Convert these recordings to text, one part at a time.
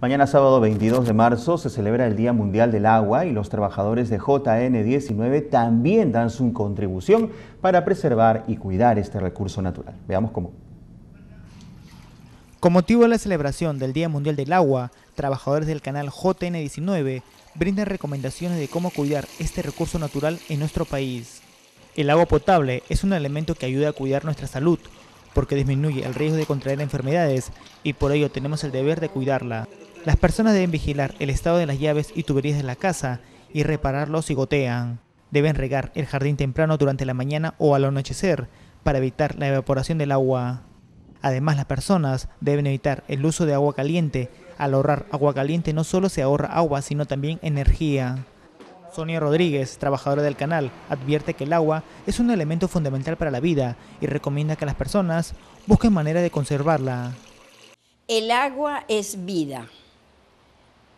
Mañana sábado 22 de marzo se celebra el Día Mundial del Agua y los trabajadores de JN19 también dan su contribución para preservar y cuidar este recurso natural. Veamos cómo. Con motivo de la celebración del Día Mundial del Agua, trabajadores del canal JN19 brindan recomendaciones de cómo cuidar este recurso natural en nuestro país. El agua potable es un elemento que ayuda a cuidar nuestra salud, porque disminuye el riesgo de contraer enfermedades y por ello tenemos el deber de cuidarla. Las personas deben vigilar el estado de las llaves y tuberías de la casa y repararlos si gotean. Deben regar el jardín temprano durante la mañana o al anochecer para evitar la evaporación del agua. Además, las personas deben evitar el uso de agua caliente. Al ahorrar agua caliente no solo se ahorra agua, sino también energía. Sonia Rodríguez, trabajadora del canal, advierte que el agua es un elemento fundamental para la vida y recomienda que las personas busquen manera de conservarla. El agua es vida.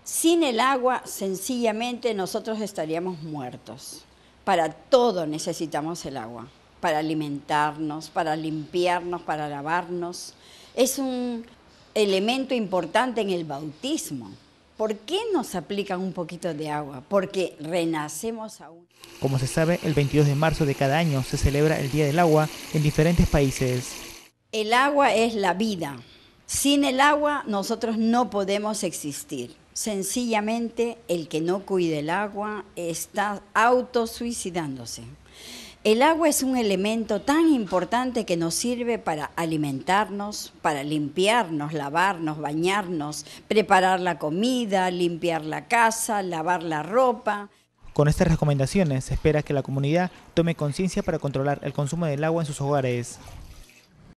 Sin el agua, sencillamente, nosotros estaríamos muertos. Para todo necesitamos el agua, para alimentarnos, para limpiarnos, para lavarnos. Es un elemento importante en el bautismo. ¿Por qué nos aplican un poquito de agua? Porque renacemos aún. Como se sabe, el 22 de marzo de cada año se celebra el Día del Agua en diferentes países. El agua es la vida. Sin el agua nosotros no podemos existir. Sencillamente el que no cuide el agua está autosuicidándose. El agua es un elemento tan importante que nos sirve para alimentarnos, para limpiarnos, lavarnos, bañarnos, preparar la comida, limpiar la casa, lavar la ropa. Con estas recomendaciones se espera que la comunidad tome conciencia para controlar el consumo del agua en sus hogares.